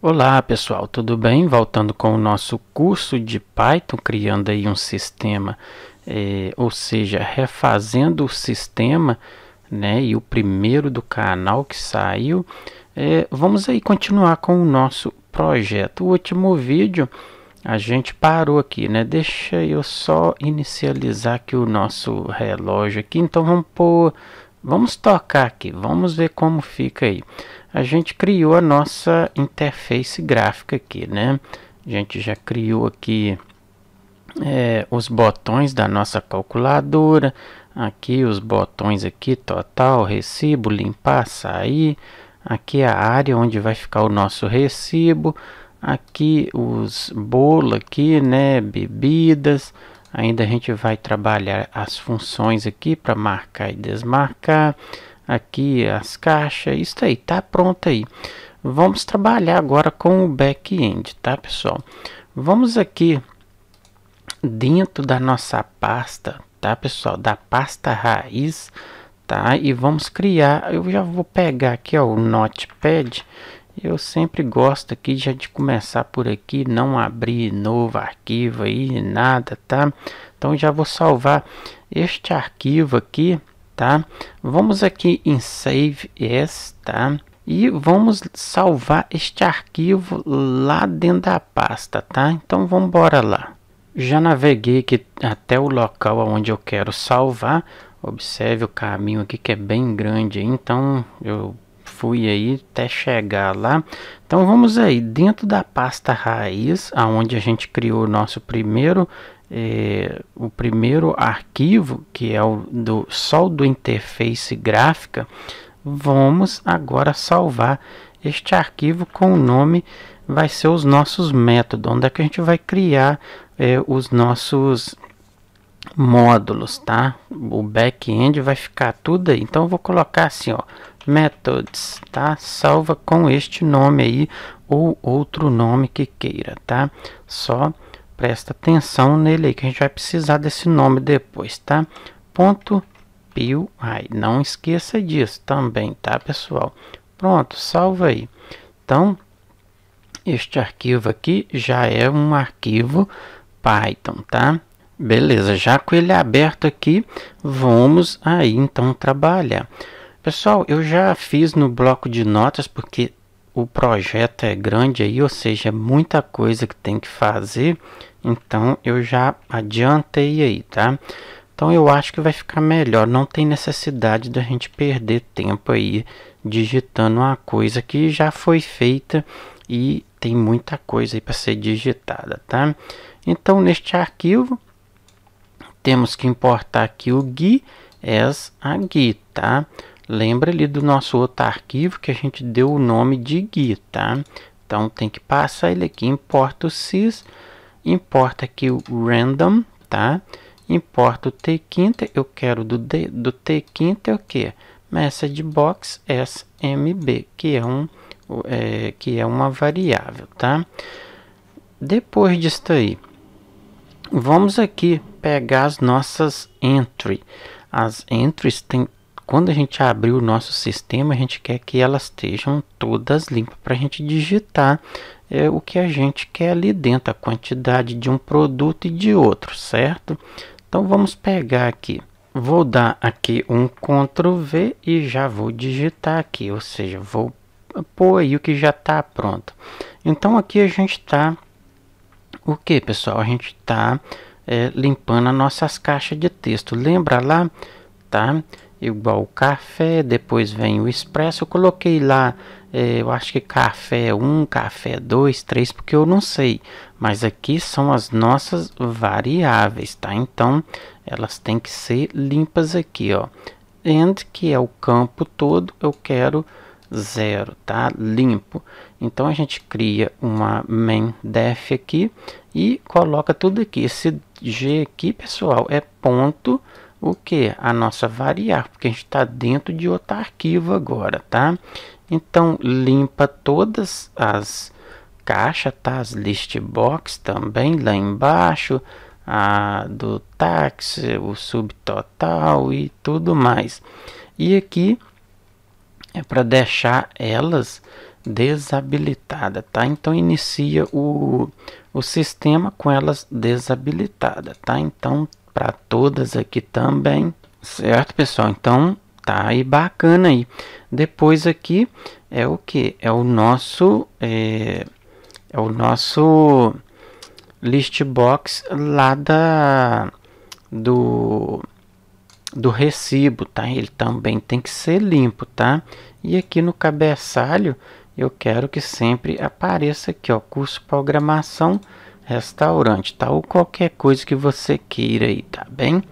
Olá pessoal, tudo bem? Voltando com o nosso curso de Python, criando aí um sistema, é, ou seja, refazendo o sistema, né? E o primeiro do canal que saiu. É, vamos aí continuar com o nosso projeto. O último vídeo a gente parou aqui, né? Deixa eu só inicializar aqui o nosso relógio aqui. Então vamos pôr, vamos tocar aqui, vamos ver como fica aí a gente criou a nossa interface gráfica aqui, né? A gente já criou aqui é, os botões da nossa calculadora, aqui os botões aqui, total, recibo, limpar, sair, aqui a área onde vai ficar o nosso recibo, aqui os bolo aqui, né, bebidas, ainda a gente vai trabalhar as funções aqui para marcar e desmarcar, aqui as caixas, isso aí, tá pronto aí. Vamos trabalhar agora com o back-end, tá pessoal? Vamos aqui dentro da nossa pasta, tá pessoal? Da pasta raiz, tá? E vamos criar, eu já vou pegar aqui ó, o Notepad, eu sempre gosto aqui já de começar por aqui, não abrir novo arquivo aí, nada, tá? Então já vou salvar este arquivo aqui, tá? Vamos aqui em Save As, tá? E vamos salvar este arquivo lá dentro da pasta, tá? Então vamos embora lá. Já naveguei aqui até o local onde eu quero salvar. Observe o caminho aqui que é bem grande, então eu fui aí até chegar lá. Então vamos aí dentro da pasta raiz, aonde a gente criou o nosso primeiro é, o primeiro arquivo, que é o do, só do interface gráfica, vamos agora salvar este arquivo com o nome, vai ser os nossos métodos, onde é que a gente vai criar é, os nossos módulos, tá? O back-end vai ficar tudo aí, então eu vou colocar assim, ó, methods, tá? Salva com este nome aí, ou outro nome que queira, tá? Só Presta atenção nele aí, que a gente vai precisar desse nome depois, tá? Ponto PIUI. Não esqueça disso também, tá, pessoal? Pronto, salva aí. Então, este arquivo aqui já é um arquivo Python, tá? Beleza, já com ele aberto aqui, vamos aí então trabalhar. Pessoal, eu já fiz no bloco de notas porque o projeto é grande aí, ou seja, é muita coisa que tem que fazer. Então eu já adiantei aí, tá? Então eu acho que vai ficar melhor, não tem necessidade da gente perder tempo aí digitando uma coisa que já foi feita e tem muita coisa aí para ser digitada, tá? Então neste arquivo temos que importar aqui o gui as a gui, tá? Lembra ali do nosso outro arquivo que a gente deu o nome de gui, tá? Então tem que passar ele aqui, importa o sys importa aqui o random, tá? Importa o t quinta, eu quero do, do t quinta é o que? Message box smb, que é, um, é, que é uma variável, tá? Depois disso aí, vamos aqui pegar as nossas entry. As entries tem quando a gente abrir o nosso sistema, a gente quer que elas estejam todas limpas para a gente digitar é o que a gente quer ali dentro, a quantidade de um produto e de outro, certo? Então vamos pegar aqui. Vou dar aqui um Ctrl V e já vou digitar aqui, ou seja, vou pôr aí o que já está pronto. Então aqui a gente está, o que pessoal? A gente está é, limpando as nossas caixas de texto. Lembra lá, tá? Igual o café, depois vem o expresso, eu coloquei lá é, eu acho que café 1, café 2, 3, porque eu não sei. Mas aqui são as nossas variáveis, tá? Então, elas têm que ser limpas aqui, ó. And, que é o campo todo, eu quero zero, tá? Limpo. Então, a gente cria uma main def aqui e coloca tudo aqui. Esse G aqui, pessoal, é ponto o que? A nossa variável, porque a gente está dentro de outro arquivo agora, tá? Então limpa todas as caixas, tá? As list box também lá embaixo, a do táxi, o subtotal e tudo mais. E aqui é para deixar elas desabilitada, tá? Então inicia o, o sistema com elas desabilitada, tá? Então para todas aqui também, certo, pessoal? Então tá aí bacana aí. Depois aqui é o que? É o nosso é, é o nosso list box lá da do do recibo, tá? Ele também tem que ser limpo, tá? E aqui no cabeçalho eu quero que sempre apareça aqui, ó, curso programação restaurante, tá? Ou qualquer coisa que você queira aí, tá bem?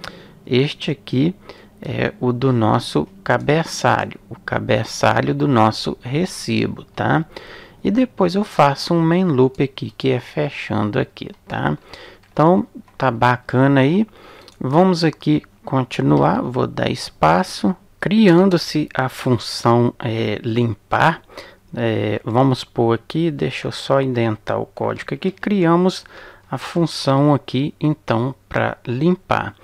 Este aqui é o do nosso cabeçalho, o cabeçalho do nosso recibo, tá? E depois eu faço um main loop aqui, que é fechando aqui, tá? Então, tá bacana aí. Vamos aqui continuar, vou dar espaço. Criando-se a função é, limpar, é, vamos pôr aqui, deixa eu só indentar o código aqui. Criamos a função aqui, então, para limpar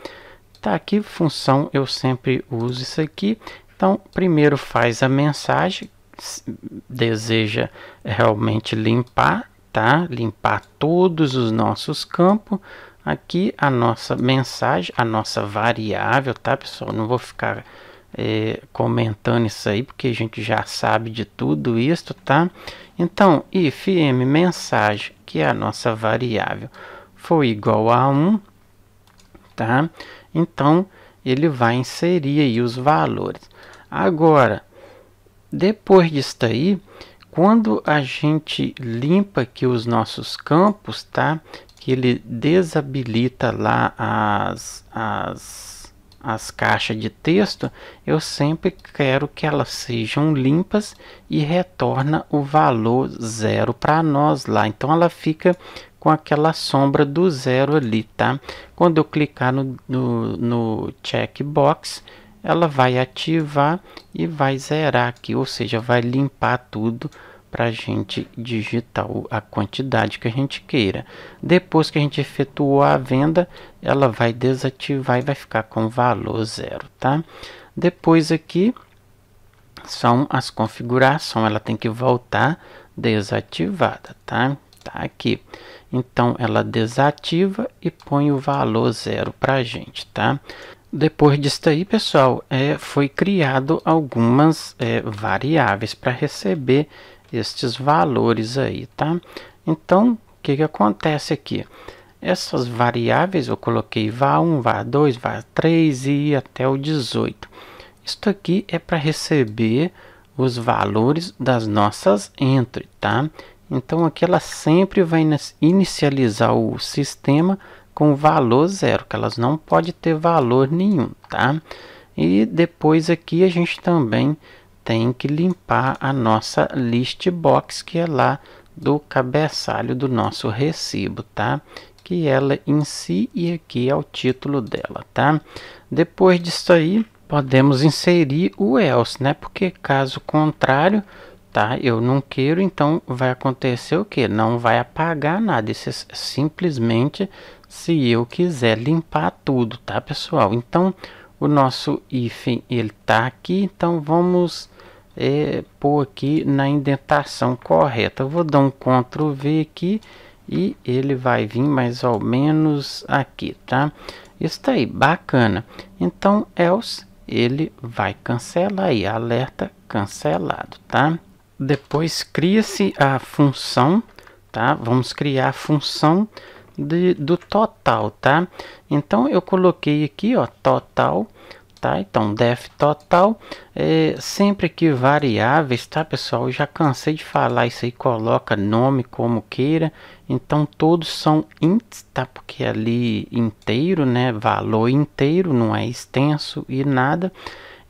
está aqui, função, eu sempre uso isso aqui. Então, primeiro faz a mensagem, deseja realmente limpar, tá? Limpar todos os nossos campos. Aqui a nossa mensagem, a nossa variável, tá, pessoal? Não vou ficar é, comentando isso aí, porque a gente já sabe de tudo isso, tá? Então, if m mensagem, que é a nossa variável, foi igual a 1, tá? Então, ele vai inserir aí os valores. Agora, depois disso aí, quando a gente limpa aqui os nossos campos, tá? Que ele desabilita lá as, as, as caixas de texto, eu sempre quero que elas sejam limpas e retorna o valor zero para nós lá. Então, ela fica com aquela sombra do zero ali, tá? Quando eu clicar no, no, no checkbox, ela vai ativar e vai zerar aqui, ou seja, vai limpar tudo para a gente digitar a quantidade que a gente queira. Depois que a gente efetuou a venda, ela vai desativar e vai ficar com valor zero, tá? Depois aqui são as configurações, ela tem que voltar desativada, tá? Tá aqui. Então, ela desativa e põe o valor zero para a gente, tá? Depois disso aí, pessoal, é, foi criado algumas é, variáveis para receber estes valores aí, tá? Então, o que, que acontece aqui? Essas variáveis, eu coloquei var1, var2, var3 e até o 18. Isto aqui é para receber os valores das nossas entry, tá? Então aqui ela sempre vai inicializar o sistema com valor zero, que elas não pode ter valor nenhum, tá? E depois aqui a gente também tem que limpar a nossa list box, que é lá do cabeçalho do nosso recibo, tá? Que ela em si e aqui é o título dela, tá? Depois disso aí, podemos inserir o else, né? Porque caso contrário, tá? Eu não quero, então vai acontecer o que? Não vai apagar nada, isso é simplesmente se eu quiser limpar tudo, tá pessoal? Então o nosso if ele tá aqui, então vamos é, pôr aqui na indentação correta. Eu vou dar um Ctrl V aqui e ele vai vir mais ou menos aqui, tá? Está aí, bacana. Então else ele vai cancelar aí, alerta cancelado, tá? Depois cria-se a função, tá? Vamos criar a função de, do total, tá? Então eu coloquei aqui, ó, total, tá? Então def total é sempre que variáveis, tá, pessoal? Eu já cansei de falar isso aí, coloca nome como queira. Então todos são int, tá? Porque é ali inteiro, né, valor inteiro, não é extenso e nada.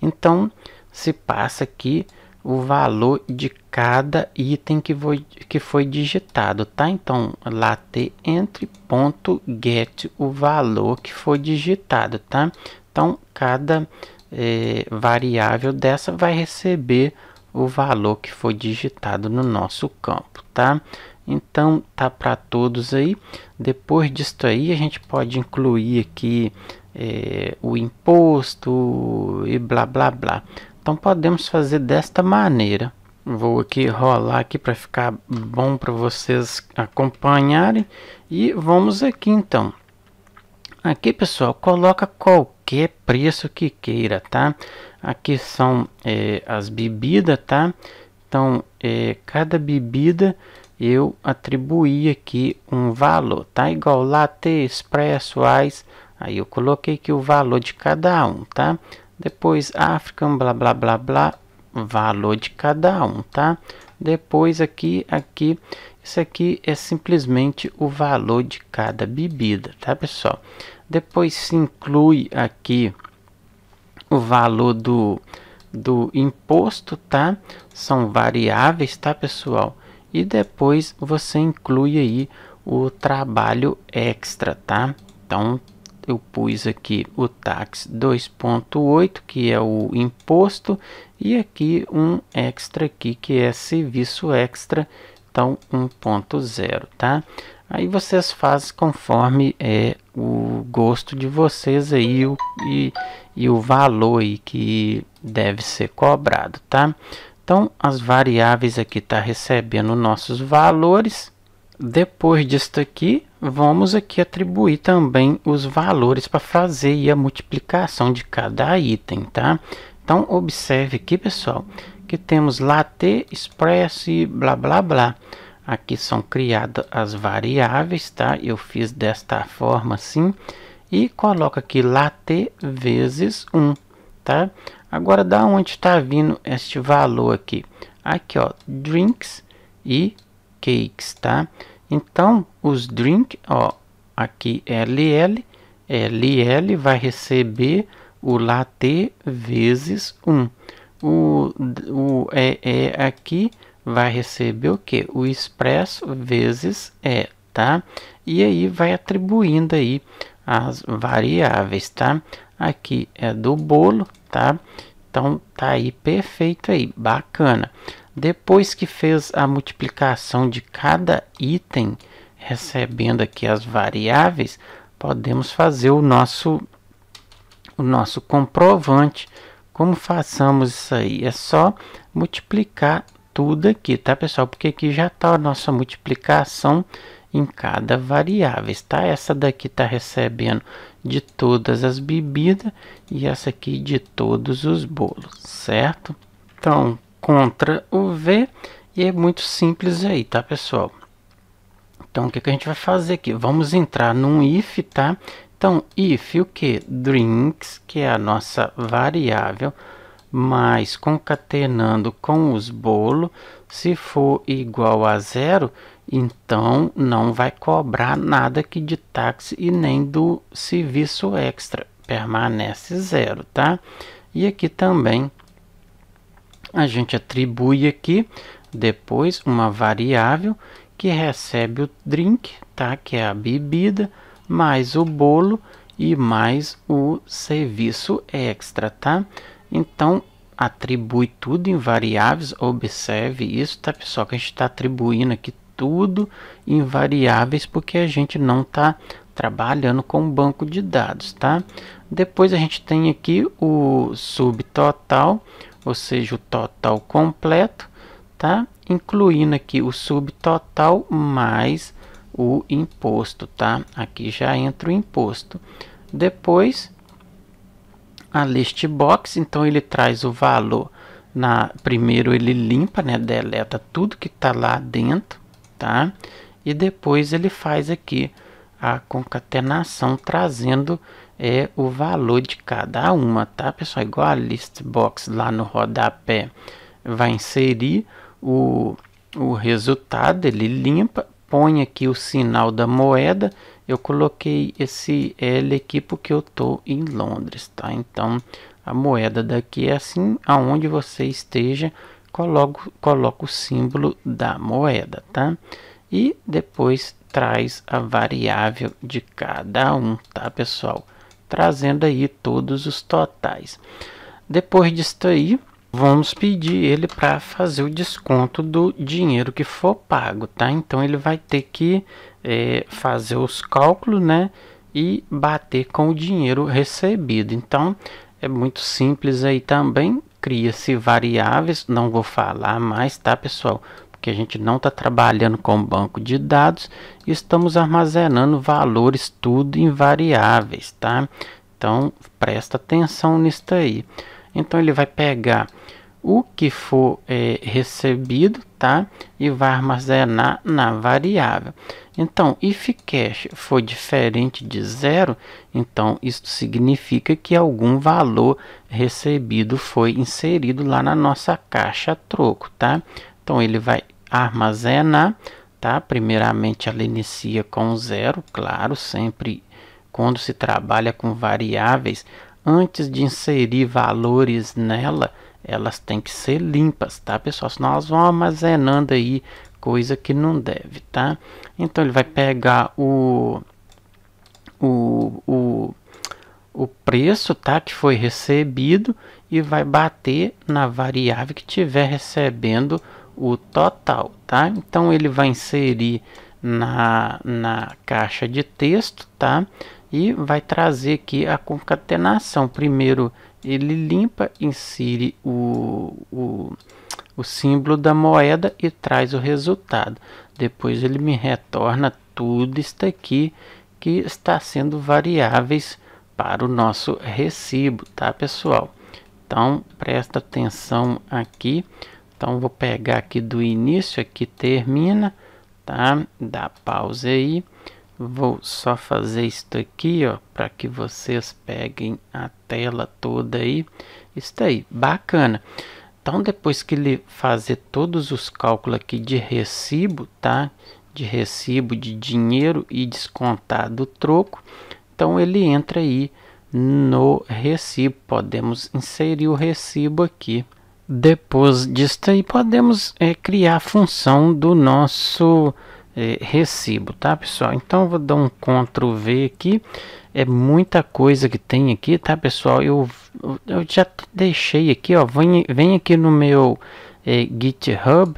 Então se passa aqui o valor de cada item que foi, que foi digitado, tá? Então, lá ter entre ponto get o valor que foi digitado, tá? Então, cada é, variável dessa vai receber o valor que foi digitado no nosso campo, tá? Então, tá para todos aí. Depois disso aí, a gente pode incluir aqui é, o imposto e blá, blá, blá. Então podemos fazer desta maneira. Vou aqui rolar aqui para ficar bom para vocês acompanharem. E vamos aqui então. Aqui pessoal, coloca qualquer preço que queira, tá? Aqui são é, as bebidas, tá? Então, é, cada bebida eu atribuí aqui um valor, tá? Igual latte, expresso, ice, aí eu coloquei aqui o valor de cada um, tá? Depois África, blá blá blá blá, valor de cada um, tá? Depois aqui, aqui, isso aqui é simplesmente o valor de cada bebida, tá pessoal? Depois se inclui aqui o valor do, do imposto, tá? São variáveis, tá pessoal? E depois você inclui aí o trabalho extra, tá? Então eu pus aqui o tax 2.8, que é o imposto, e aqui um extra aqui, que é serviço extra, então 1.0, tá? Aí vocês fazem conforme é o gosto de vocês aí o, e, e o valor aí que deve ser cobrado, tá? Então, as variáveis aqui tá recebendo nossos valores. Depois disso aqui, vamos aqui atribuir também os valores para fazer a multiplicação de cada item, tá? Então, observe aqui, pessoal, que temos latte, express e blá, blá, blá. Aqui são criadas as variáveis, tá? Eu fiz desta forma assim. E coloco aqui latte vezes 1, tá? Agora, da onde está vindo este valor aqui? Aqui, ó, drinks e cakes, Tá? Então, os drink, ó, aqui LL, LL vai receber o latte vezes 1. O, o EE aqui vai receber o que? O expresso vezes E, tá? E aí vai atribuindo aí as variáveis, tá? Aqui é do bolo, tá? Então tá aí perfeito aí, bacana. Depois que fez a multiplicação de cada item, recebendo aqui as variáveis, podemos fazer o nosso, o nosso comprovante. Como façamos isso aí? É só multiplicar tudo aqui, tá pessoal? Porque aqui já está a nossa multiplicação em cada variável, tá? Essa daqui está recebendo de todas as bebidas e essa aqui de todos os bolos, certo? Então, contra o V e é muito simples aí, tá pessoal? Então o que, que a gente vai fazer aqui? Vamos entrar num if, tá? Então if o que? Drinks, que é a nossa variável, mais concatenando com os bolos, se for igual a zero, então não vai cobrar nada aqui de táxi e nem do serviço extra, permanece zero, tá? E aqui também a gente atribui aqui depois uma variável que recebe o drink, tá? que é a bebida, mais o bolo e mais o serviço extra. Tá? Então, atribui tudo em variáveis, observe isso, tá pessoal, que a gente está atribuindo aqui tudo em variáveis porque a gente não está trabalhando com banco de dados, tá? Depois a gente tem aqui o subtotal, ou seja, o total completo, tá? Incluindo aqui o subtotal mais o imposto, tá? Aqui já entra o imposto. Depois, a list box, então ele traz o valor na primeiro ele limpa, né, deleta tudo que está lá dentro, tá? E depois ele faz aqui a concatenação trazendo é o valor de cada uma, tá pessoal? Igual a list box lá no rodapé vai inserir o, o resultado, ele limpa, põe aqui o sinal da moeda. Eu coloquei esse L aqui porque eu tô em Londres, tá? Então a moeda daqui é assim, aonde você esteja, coloca, coloca o símbolo da moeda, tá? E depois traz a variável de cada um, tá pessoal? trazendo aí todos os totais. Depois disso aí, vamos pedir ele para fazer o desconto do dinheiro que for pago, tá? Então ele vai ter que é, fazer os cálculos, né? E bater com o dinheiro recebido. Então é muito simples aí também. Cria-se variáveis, não vou falar mais, tá, pessoal? porque a gente não está trabalhando com banco de dados e estamos armazenando valores tudo em variáveis, tá? Então presta atenção nisso aí. Então ele vai pegar o que for é, recebido, tá? E vai armazenar na variável. Então, if cash for diferente de zero, então isso significa que algum valor recebido foi inserido lá na nossa caixa troco, tá? Então ele vai armazenar, tá? Primeiramente ela inicia com zero, claro, sempre quando se trabalha com variáveis, antes de inserir valores nela, elas têm que ser limpas, tá, pessoal? Senão elas vão armazenando aí coisa que não deve, tá? Então ele vai pegar o o, o, o preço, tá, que foi recebido e vai bater na variável que tiver recebendo o total, tá? Então ele vai inserir na, na caixa de texto, tá? E vai trazer aqui a concatenação. Primeiro ele limpa, insere o, o, o símbolo da moeda e traz o resultado. Depois ele me retorna tudo isto aqui que está sendo variáveis para o nosso recibo, tá pessoal? Então presta atenção aqui. Então vou pegar aqui do início, aqui termina, tá? Dá pausa aí. Vou só fazer isto aqui, ó, para que vocês peguem a tela toda aí. Isso aí, bacana. Então depois que ele fazer todos os cálculos aqui de recibo, tá? De recibo de dinheiro e descontar do troco, então ele entra aí no recibo. Podemos inserir o recibo aqui. Depois disso aí podemos é, criar a função do nosso é, recibo, tá pessoal? Então vou dar um Ctrl V aqui, é muita coisa que tem aqui, tá pessoal? Eu, eu já deixei aqui, ó, vem, vem aqui no meu é, GitHub,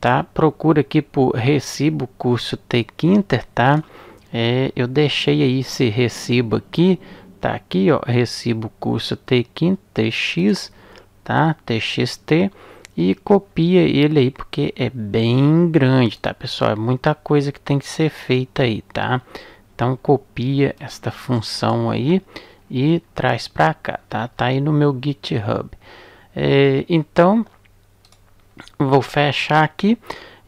tá? Procura aqui por recibo curso Tquinter, tá? É, eu deixei aí esse recibo aqui, tá aqui, ó, recibo curso Tquinter TX, tá? TXT e copia ele aí porque é bem grande, tá, pessoal? É muita coisa que tem que ser feita aí, tá? Então copia esta função aí e traz para cá, tá? Tá aí no meu GitHub. É, então vou fechar aqui.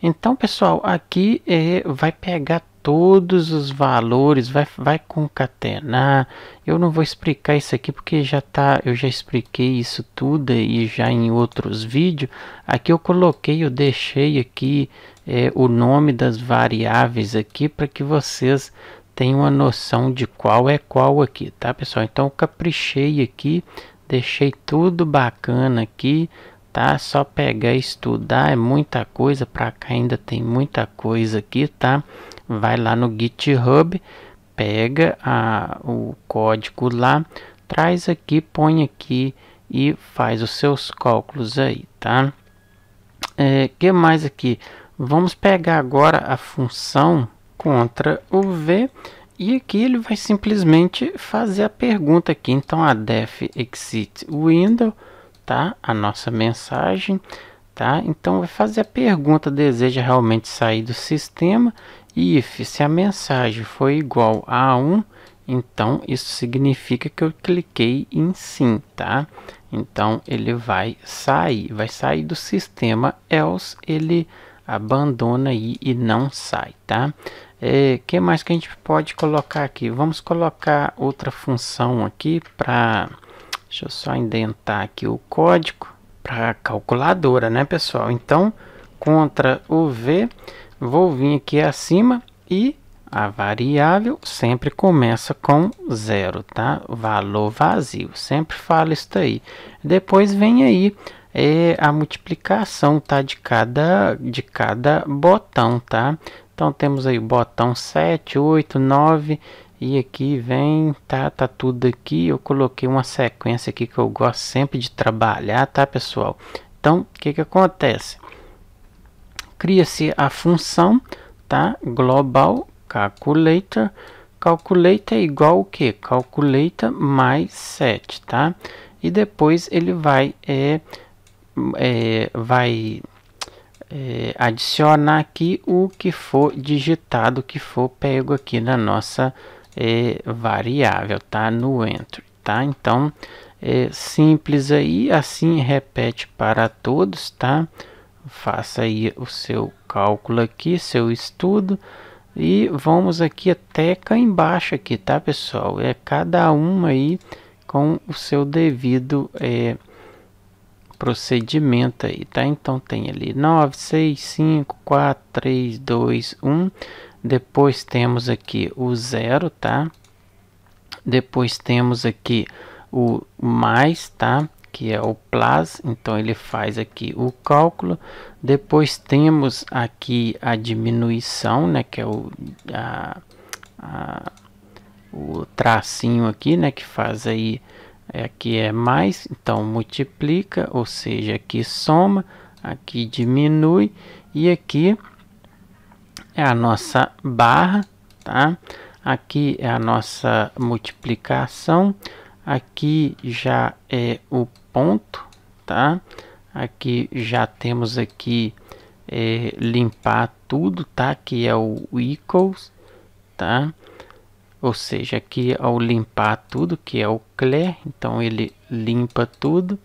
Então, pessoal, aqui é, vai pegar todos os valores, vai, vai concatenar. Ah, eu não vou explicar isso aqui porque já tá, eu já expliquei isso tudo e já em outros vídeos. Aqui eu coloquei, eu deixei aqui é, o nome das variáveis aqui para que vocês tenham uma noção de qual é qual aqui, tá pessoal? Então caprichei aqui, deixei tudo bacana aqui tá? Só pegar e estudar é muita coisa, para cá ainda tem muita coisa aqui, tá? Vai lá no GitHub, pega a, o código lá, traz aqui, põe aqui e faz os seus cálculos aí, tá? É, que mais aqui? Vamos pegar agora a função contra o V e aqui ele vai simplesmente fazer a pergunta aqui. Então a def exit window tá? A nossa mensagem, tá? Então vai fazer a pergunta deseja realmente sair do sistema? If se a mensagem foi igual a 1, então isso significa que eu cliquei em sim, tá? Então ele vai sair, vai sair do sistema, else ele abandona aí e não sai, tá? É, que mais que a gente pode colocar aqui? Vamos colocar outra função aqui para Deixa eu só indentar aqui o código para a calculadora, né, pessoal? Então, contra o V, vou vir aqui acima e a variável sempre começa com zero, tá? Valor vazio, sempre falo isso aí. Depois vem aí é, a multiplicação, tá? De cada, de cada botão, tá? Então, temos aí o botão 7, 8, 9, e aqui vem, tá, tá tudo aqui, eu coloquei uma sequência aqui que eu gosto sempre de trabalhar, tá pessoal? Então, o que que acontece? Cria-se a função, tá, global calculator, calculator é igual o que? Calculator mais 7, tá? E depois ele vai, é, é vai é, adicionar aqui o que for digitado, o que for pego aqui na nossa é, variável, tá? No entry, tá? Então, é simples aí, assim repete para todos, tá? Faça aí o seu cálculo aqui, seu estudo. E vamos aqui até cá embaixo aqui, tá, pessoal? É cada um aí com o seu devido é, procedimento aí, tá? Então tem ali 9, 6, 5, 4, 3, 2, 1. Depois temos aqui o zero, tá? Depois temos aqui o mais, tá? Que é o plus, então ele faz aqui o cálculo. Depois temos aqui a diminuição, né? Que é o, a, a, o tracinho aqui, né? Que faz aí, é, aqui é mais, então multiplica, ou seja, aqui soma, aqui diminui e aqui é a nossa barra, tá? Aqui é a nossa multiplicação, aqui já é o ponto, tá? Aqui já temos aqui é, limpar tudo, tá? Que é o equals, tá? Ou seja, aqui ao limpar tudo, que é o clear, então ele limpa tudo,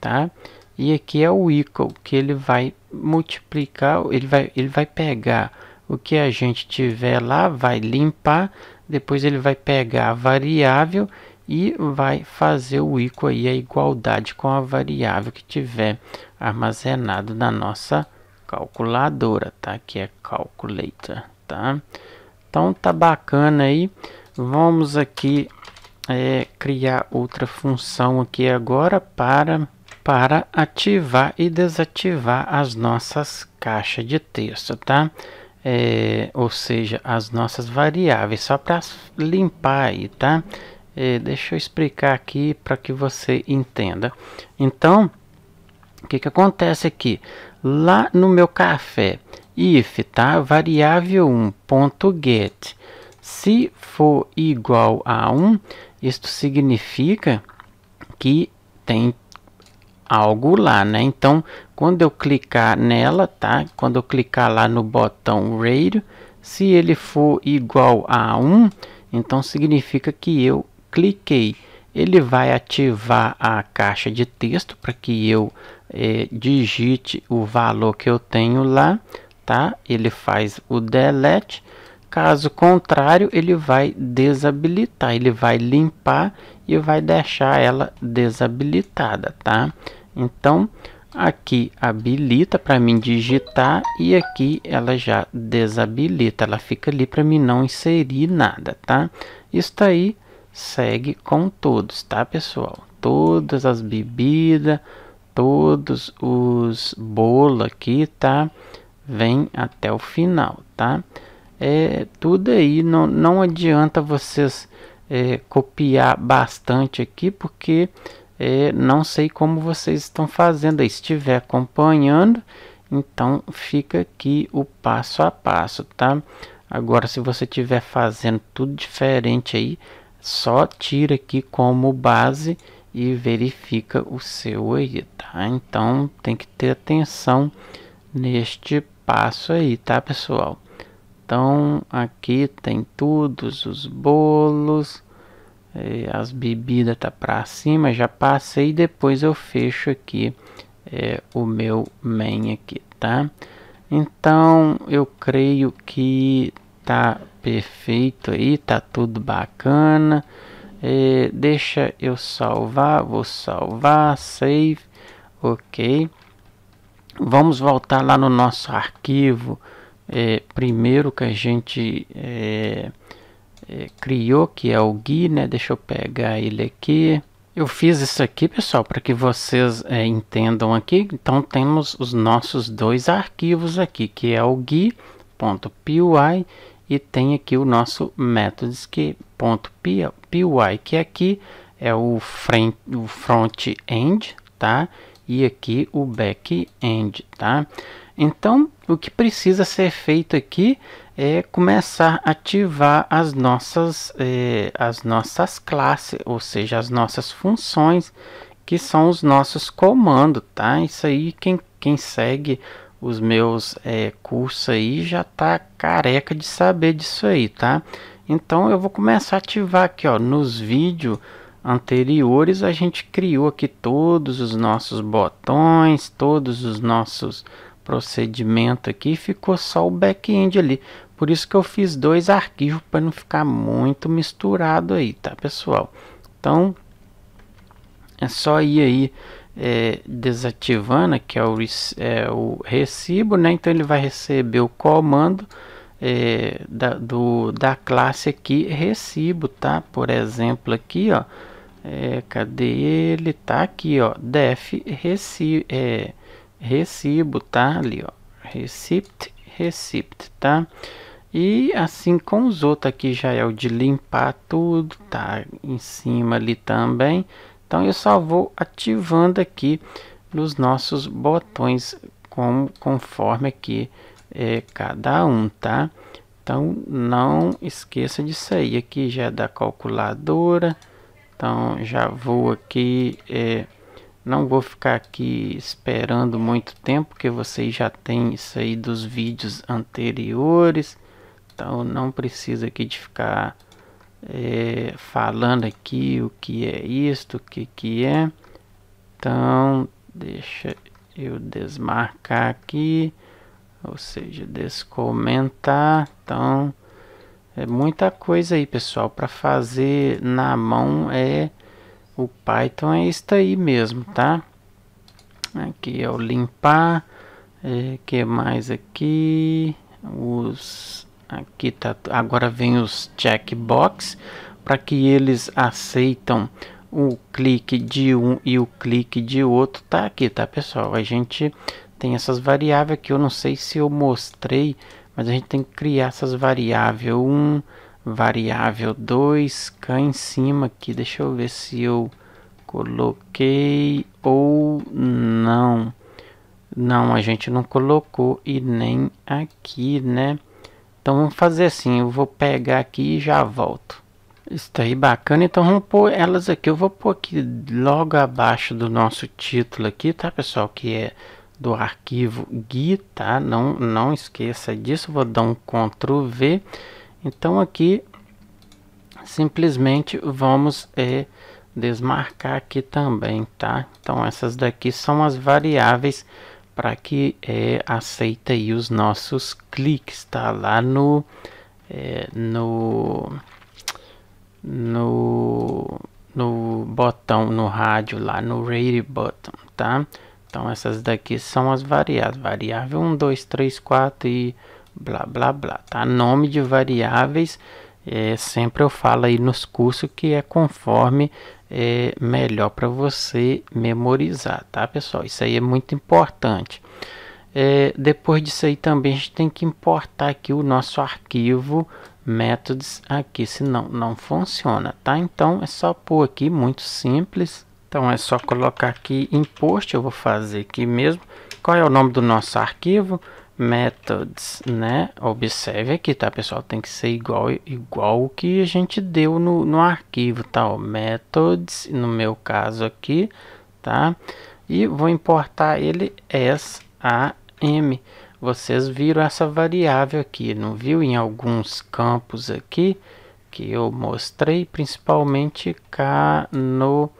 tá? E aqui é o equal, que ele vai multiplicar, ele vai, ele vai pegar o que a gente tiver lá vai limpar, depois ele vai pegar a variável e vai fazer o equal aí a igualdade com a variável que tiver armazenado na nossa calculadora, tá? Que é calculator, tá? Então tá bacana aí. Vamos aqui é, criar outra função aqui agora para para ativar e desativar as nossas caixas de texto, tá? é, ou seja, as nossas variáveis, só para limpar aí, tá? É, deixa eu explicar aqui para que você entenda. Então, o que, que acontece aqui? Lá no meu café, if, tá? Variável 1.get, ponto get. Se for igual a 1, isto significa que tem algo lá, né? Então, quando eu clicar nela, tá? Quando eu clicar lá no botão radio, se ele for igual a 1, então significa que eu cliquei. Ele vai ativar a caixa de texto para que eu é, digite o valor que eu tenho lá, tá? Ele faz o delete. Caso contrário, ele vai desabilitar, ele vai limpar e vai deixar ela desabilitada, tá? Então, aqui habilita para mim digitar e aqui ela já desabilita, ela fica ali para mim não inserir nada, tá? Isso aí segue com todos, tá, pessoal? Todas as bebidas, todos os bolos aqui, tá? Vem até o final, tá? é tudo aí. Não, não adianta vocês é, copiar bastante aqui, porque é, não sei como vocês estão fazendo aí. Se estiver acompanhando, então fica aqui o passo a passo, tá? Agora, se você estiver fazendo tudo diferente aí, só tira aqui como base e verifica o seu aí, tá? Então, tem que ter atenção neste passo aí, tá, pessoal? Então aqui tem todos os bolos, é, as bebidas tá para cima, já passei e depois eu fecho aqui é, o meu main aqui, tá? Então eu creio que tá perfeito aí, tá tudo bacana. É, deixa eu salvar, vou salvar, save, ok. Vamos voltar lá no nosso arquivo é, primeiro que a gente é, é, criou, que é o Gui, né? Deixa eu pegar ele aqui. Eu fiz isso aqui, pessoal, para que vocês é, entendam aqui. Então, temos os nossos dois arquivos aqui, que é o gui.py e tem aqui o nosso methods.py. que .py, que aqui é o front-end, tá? e aqui o back-end, tá? Então, o que precisa ser feito aqui é começar a ativar as nossas, eh, as nossas classes, ou seja, as nossas funções, que são os nossos comandos, tá? Isso aí, quem, quem segue os meus eh, cursos aí já tá careca de saber disso aí, tá? Então, eu vou começar a ativar aqui, ó, nos vídeos, anteriores, a gente criou aqui todos os nossos botões, todos os nossos procedimentos aqui, ficou só o back-end ali. Por isso que eu fiz dois arquivos para não ficar muito misturado aí, tá pessoal? Então, é só ir aí é, desativando, que é o, é o recibo, né? Então ele vai receber o comando é, da, do, da classe aqui recibo, tá? Por exemplo aqui, ó, é, cadê ele? Tá aqui, ó. Def reci, é, recibo, tá? Ali, ó. Receipt, receipt, tá? E assim com os outros aqui já é o de limpar tudo, tá? Em cima ali também. Então eu só vou ativando aqui nos nossos botões como, conforme aqui é, cada um, tá? Então não esqueça disso aí. Aqui já é da calculadora. Então já vou aqui, é, não vou ficar aqui esperando muito tempo, porque vocês já têm isso aí dos vídeos anteriores. Então não precisa aqui de ficar é, falando aqui o que é isto, o que que é. Então deixa eu desmarcar aqui, ou seja, descomentar. Então é muita coisa aí, pessoal, para fazer na mão é o Python é isso aí mesmo, tá? Aqui é o limpar, é, que mais aqui? Os aqui tá agora vem os checkbox para que eles aceitam o clique de um e o clique de outro tá aqui, tá pessoal? A gente tem essas variáveis que eu não sei se eu mostrei mas a gente tem que criar essas variáveis 1, variável 2, cá em cima aqui, deixa eu ver se eu coloquei ou não. Não, a gente não colocou e nem aqui, né? Então vamos fazer assim, eu vou pegar aqui e já volto. Está aí bacana, então vamos pôr elas aqui, eu vou pôr aqui logo abaixo do nosso título aqui, tá pessoal? Que é do arquivo gui, tá? Não, não esqueça disso, vou dar um Ctrl V. Então aqui simplesmente vamos é, desmarcar aqui também, tá? Então essas daqui são as variáveis para que é, aceita aí os nossos cliques, tá? Lá no, é, no, no, no botão, no rádio, lá no rate button, tá? Então essas daqui são as variáveis. Variável 1, 2, 3, 4 e blá blá blá. Tá? Nome de variáveis, é, sempre eu falo aí nos cursos que é conforme é melhor para você memorizar, tá pessoal? Isso aí é muito importante. É, depois disso aí também a gente tem que importar aqui o nosso arquivo methods aqui, senão não funciona, tá? Então é só pôr aqui, muito simples, então é só colocar aqui em post, eu vou fazer aqui mesmo. Qual é o nome do nosso arquivo? Methods, né? Observe aqui, tá, pessoal? Tem que ser igual igual o que a gente deu no, no arquivo, tá? o methods, no meu caso aqui, tá? E vou importar ele SAM. Vocês viram essa variável aqui, não viu? Em alguns campos aqui que eu mostrei, principalmente cá no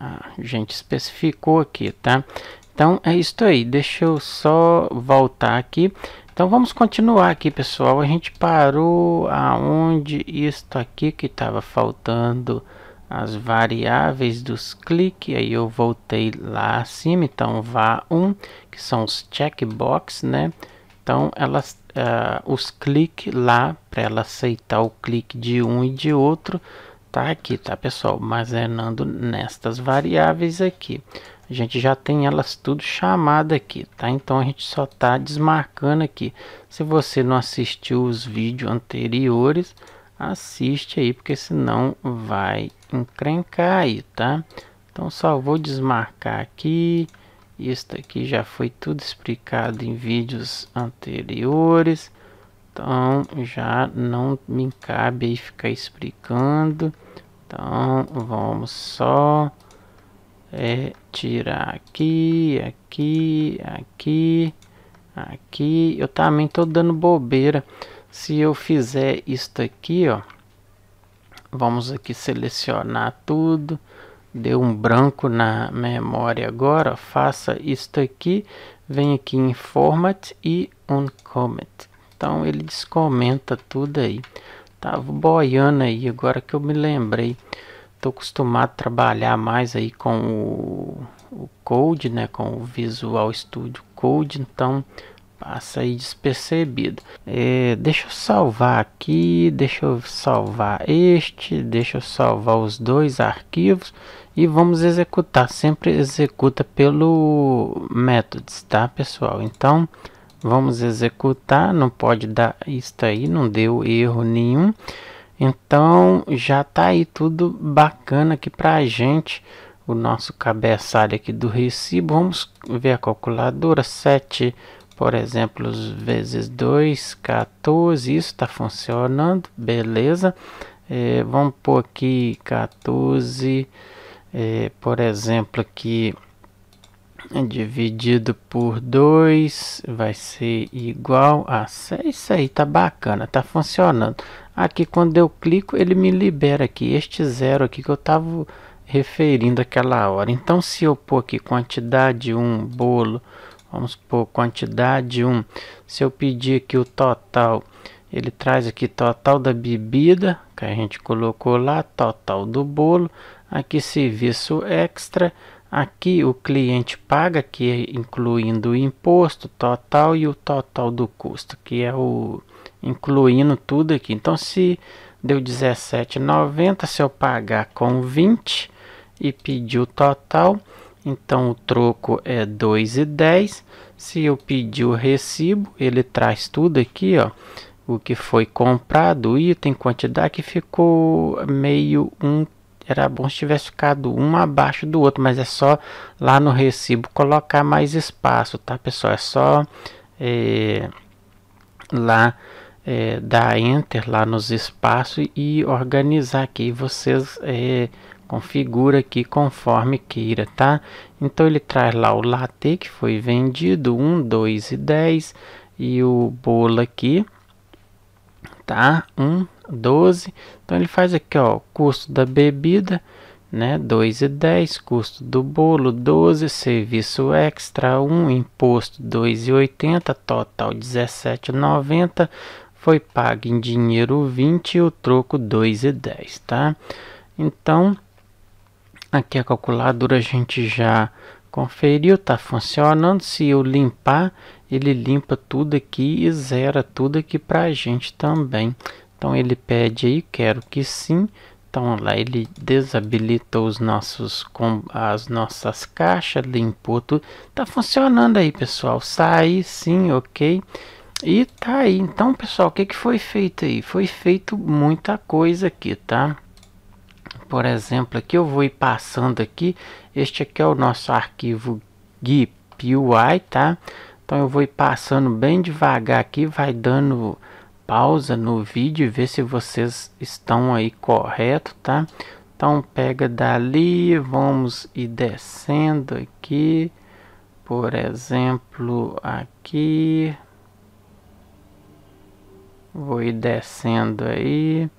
a gente especificou aqui, tá? Então é isso aí, deixa eu só voltar aqui. Então vamos continuar aqui, pessoal. A gente parou aonde isto aqui que estava faltando as variáveis dos cliques, aí eu voltei lá acima, então vá um, que são os checkbox, né? Então elas, uh, os cliques lá, para ela aceitar o clique de um e de outro, tá aqui, tá pessoal? Armazenando nestas variáveis aqui. A gente já tem elas tudo chamada aqui, tá? Então a gente só tá desmarcando aqui. Se você não assistiu os vídeos anteriores, assiste aí, porque senão vai encrencar aí, tá? Então só vou desmarcar aqui. Isso aqui já foi tudo explicado em vídeos anteriores. Então já não me cabe aí ficar explicando. Então vamos só é, tirar aqui, aqui, aqui, aqui. Eu também estou dando bobeira. Se eu fizer isto aqui, ó, vamos aqui selecionar tudo. Deu um branco na memória agora. Ó, faça isto aqui. Vem aqui em Format e Uncomment. Então ele descomenta tudo aí. Tava boiando aí, agora que eu me lembrei. Tô acostumado a trabalhar mais aí com o, o Code, né? Com o Visual Studio Code, então passa aí despercebido. É, deixa eu salvar aqui, deixa eu salvar este, deixa eu salvar os dois arquivos e vamos executar. Sempre executa pelo methods, tá pessoal? Então Vamos executar, não pode dar isso aí, não deu erro nenhum. Então já tá aí tudo bacana aqui para a gente. O nosso cabeçalho aqui do recibo. Vamos ver a calculadora 7, por exemplo, vezes 2, 14. Isso está funcionando, beleza. É, vamos pôr aqui 14, é, por exemplo, aqui é dividido por 2 vai ser igual a... Ah, isso aí, tá bacana, tá funcionando. Aqui quando eu clico, ele me libera aqui, este zero aqui que eu tava referindo aquela hora. Então se eu pôr aqui quantidade 1, um, bolo, vamos pôr quantidade 1. Um. Se eu pedir aqui o total, ele traz aqui total da bebida, que a gente colocou lá, total do bolo. Aqui serviço extra, Aqui o cliente paga, que é incluindo o imposto total e o total do custo, que é o incluindo tudo aqui. Então, se deu 17,90, se eu pagar com 20 e pedir o total, então o troco é 2,10. Se eu pedir o recibo, ele traz tudo aqui, ó, o que foi comprado, o item, quantidade que ficou meio um era bom se tivesse ficado um abaixo do outro, mas é só lá no recibo colocar mais espaço, tá pessoal? É só é, lá é, dar enter lá nos espaços e organizar aqui. Vocês é, configura aqui conforme queira, tá? Então ele traz lá o latte que foi vendido, 1, 2 e 10 e o bolo aqui, tá? 1, 12. Então ele faz aqui, ó, custo da bebida, né, 2,10, custo do bolo 12, serviço extra 1, imposto 2,80, total 17,90, foi pago em dinheiro 20 e o troco 2,10, tá? Então, aqui a calculadora a gente já conferiu, tá funcionando. Se eu limpar, ele limpa tudo aqui e zera tudo aqui pra gente também, então ele pede aí, quero que sim. Então lá ele desabilitou os nossos com as nossas caixas, limpou tudo. Tá funcionando aí, pessoal. Sai, sim, ok. E tá aí. Então, pessoal, o que, que foi feito aí? Foi feito muita coisa aqui, tá? Por exemplo, aqui eu vou ir passando aqui. Este aqui é o nosso arquivo GIP UI, tá? Então eu vou ir passando bem devagar aqui, vai dando pausa no vídeo e ver se vocês estão aí correto, tá? Então pega dali, vamos e descendo aqui, por exemplo, aqui. Vou ir descendo aí,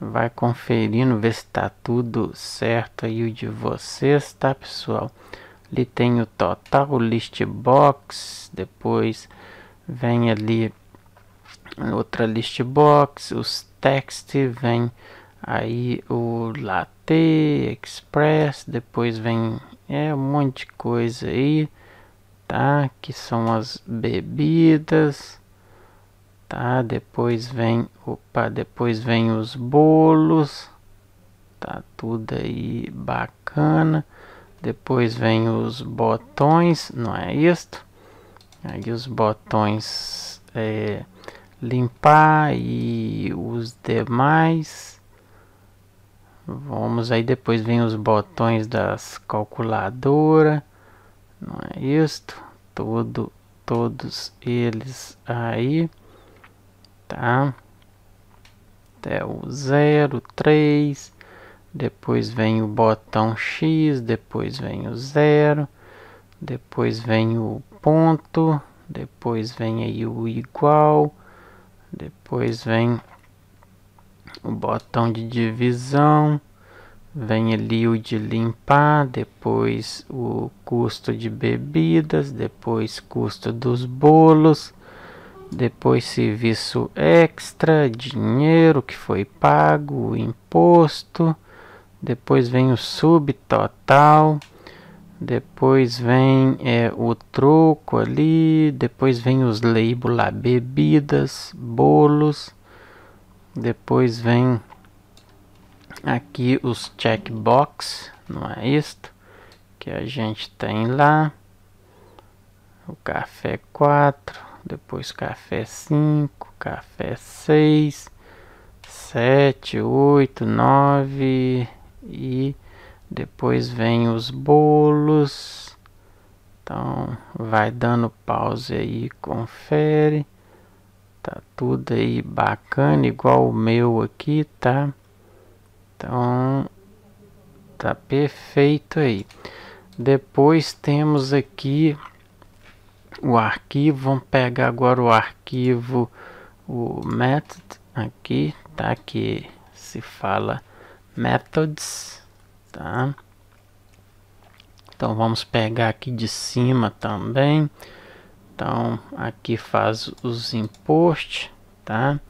vai conferindo, ver se tá tudo certo aí o de vocês, tá pessoal? Ali tem o total, o list box, depois vem ali outra list box, os text, vem aí o latte, express, depois vem é um monte de coisa aí, tá? Que são as bebidas, tá? Depois vem, opa, depois vem os bolos, tá tudo aí bacana. Depois vem os botões, não é isto? Aí os botões é, limpar e os demais vamos aí depois vem os botões das calculadora não é isto todo todos eles aí tá até o 0 3 depois vem o botão X depois vem o zero depois vem o ponto depois vem aí o igual depois vem o botão de divisão, vem ali o de limpar, depois o custo de bebidas, depois custo dos bolos, depois serviço extra, dinheiro que foi pago, imposto, depois vem o subtotal, depois vem é, o troco ali, depois vem os label lá, bebidas, bolos. Depois vem aqui os checkbox, não é isto? Que a gente tem lá. O café 4, depois café 5, café 6, 7, 8, 9 e depois vem os bolos. Então, vai dando pause aí, confere. Tá tudo aí bacana, igual o meu aqui, tá? Então, tá perfeito aí. Depois temos aqui o arquivo. Vamos pegar agora o arquivo, o method aqui, tá? Que se fala methods tá? Então vamos pegar aqui de cima também. Então aqui faz os impostos, tá?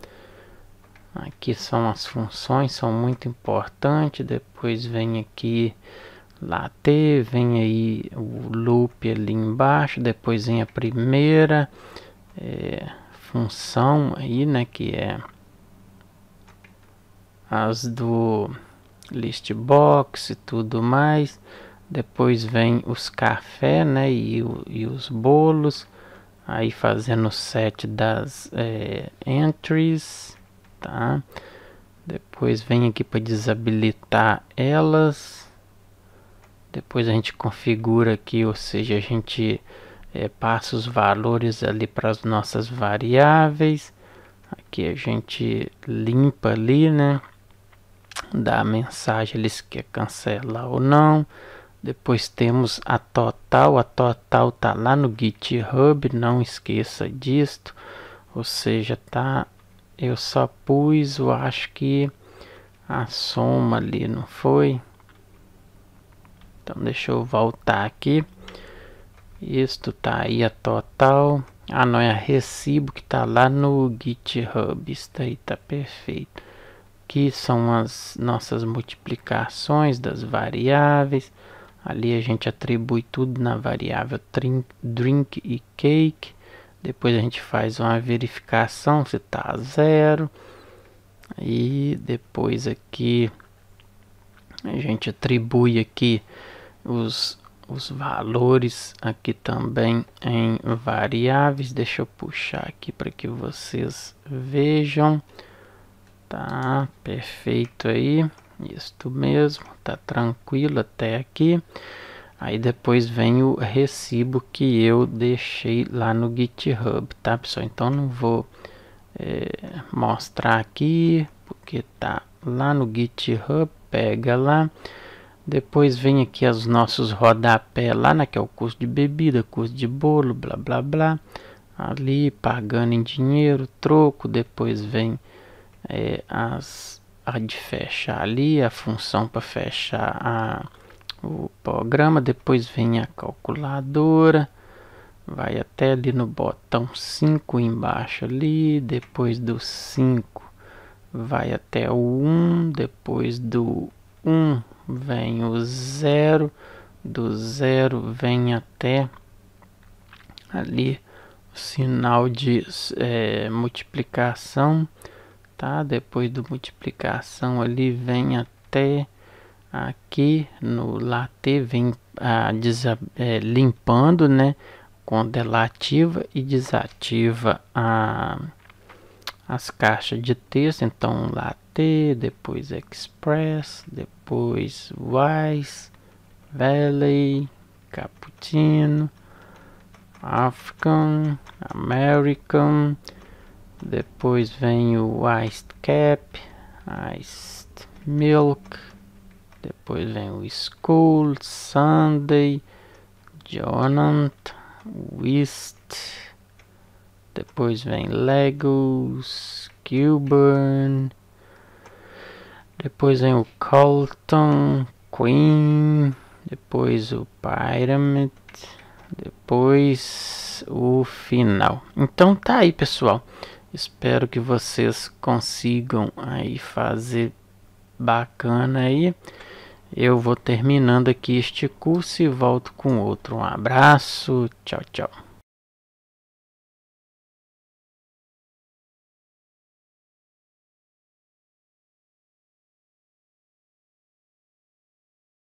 Aqui são as funções, são muito importantes. Depois vem aqui latte, vem aí o loop ali embaixo, depois vem a primeira é, função aí, né, que é as do list box e tudo mais. Depois vem os café, né, e, e os bolos. Aí fazendo o set das é, entries, tá? Depois vem aqui para desabilitar elas. Depois a gente configura aqui, ou seja, a gente é, passa os valores ali para as nossas variáveis. Aqui a gente limpa ali, né? da mensagem eles quer cancelar ou não. Depois temos a Total, a Total tá lá no GitHub, não esqueça disto. Ou seja, tá eu só pus, eu acho que a soma ali, não foi? Então deixa eu voltar aqui. Isto tá aí a total. Ah, não é a recibo que tá lá no GitHub. Isso aí tá perfeito. Aqui são as nossas multiplicações das variáveis. Ali a gente atribui tudo na variável drink, drink e cake. Depois a gente faz uma verificação se está a zero. E depois aqui a gente atribui aqui os, os valores aqui também em variáveis. Deixa eu puxar aqui para que vocês vejam. Tá, perfeito aí. Isto mesmo, tá tranquilo até aqui. Aí depois vem o recibo que eu deixei lá no GitHub, tá pessoal? Então não vou é, mostrar aqui, porque tá lá no GitHub, pega lá. Depois vem aqui os nossos rodapé lá, né, que é o custo de bebida, custo de bolo, blá blá blá. Ali, pagando em dinheiro, troco, depois vem é, as, a de fechar ali, a função para fechar a, o programa, depois vem a calculadora, vai até ali no botão 5 embaixo ali, depois do 5 vai até o 1, depois do 1 vem o 0, do 0 vem até ali o sinal de é, multiplicação, tá? Depois do multiplicação ali vem até aqui no latte vem ah, a é, eh, limpando, né? Quando ela é ativa e desativa a, as caixas de texto, então latte, depois express, depois wise, valley, cappuccino, African, American, depois vem o Iced Cap, Iced Milk, depois vem o School, Sunday, Jonant, Whist, depois vem Legos, Kilburn, depois vem o Colton, Queen, depois o Pyramid, depois o final. Então tá aí, pessoal. Espero que vocês consigam aí fazer bacana aí. Eu vou terminando aqui este curso e volto com outro. Um abraço, tchau, tchau.